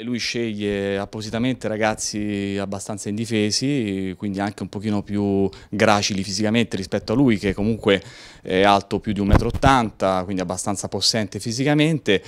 Lui sceglie appositamente ragazzi abbastanza indifesi, quindi anche un pochino più gracili fisicamente rispetto a lui che comunque è alto più di 1,80 m, quindi abbastanza possente fisicamente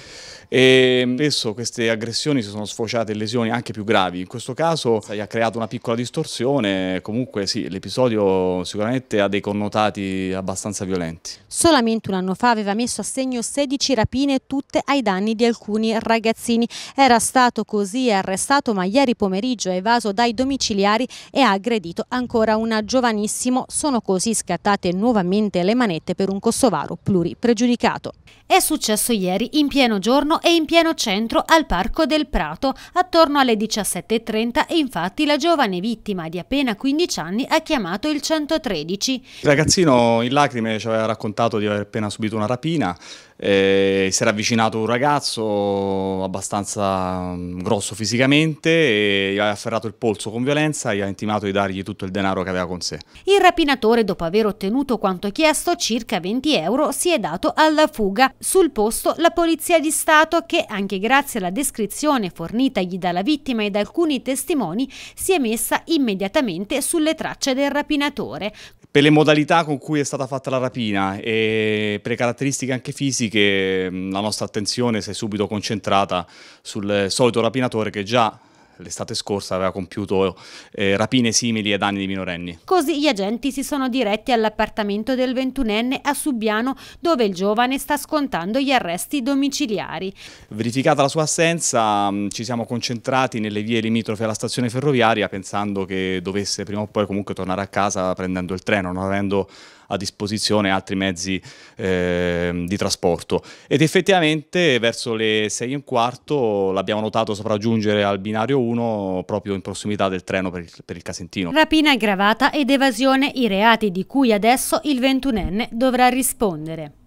e spesso queste aggressioni si sono sfociate in lesioni anche più gravi. In questo caso gli ha creato una piccola distorsione, comunque sì, l'episodio sicuramente ha dei connotati abbastanza violenti. Solamente un anno fa aveva messo a segno 16 rapine tutte ai danni di alcuni ragazzini. Era stato stato così e arrestato ma ieri pomeriggio è evaso dai domiciliari e ha aggredito ancora una giovanissimo. Sono così scattate nuovamente le manette per un kosovaro pluripregiudicato. È successo ieri in pieno giorno e in pieno centro al Parco del Prato. Attorno alle 17.30 e infatti la giovane vittima di appena 15 anni ha chiamato il 113. Il ragazzino in lacrime ci aveva raccontato di aver appena subito una rapina eh, si era avvicinato un ragazzo abbastanza mm, grosso fisicamente e gli aveva afferrato il polso con violenza e gli ha intimato di dargli tutto il denaro che aveva con sé. Il rapinatore, dopo aver ottenuto quanto chiesto, circa 20 euro, si è dato alla fuga. Sul posto la polizia di Stato che, anche grazie alla descrizione fornitagli dalla vittima e da alcuni testimoni, si è messa immediatamente sulle tracce del rapinatore. Per le modalità con cui è stata fatta la rapina e per le caratteristiche anche fisiche, che la nostra attenzione si è subito concentrata sul solito rapinatore che già l'estate scorsa aveva compiuto eh, rapine simili ai danni di minorenni. Così gli agenti si sono diretti all'appartamento del 21enne a Subiano dove il giovane sta scontando gli arresti domiciliari. Verificata la sua assenza mm, ci siamo concentrati nelle vie limitrofe alla stazione ferroviaria pensando che dovesse prima o poi comunque tornare a casa prendendo il treno, non avendo a disposizione altri mezzi eh, di trasporto ed effettivamente verso le 6 e un quarto l'abbiamo notato sopraggiungere al binario 1 1 proprio in prossimità del treno per il, per il Casentino. Rapina aggravata ed evasione i reati di cui adesso il ventunenne dovrà rispondere.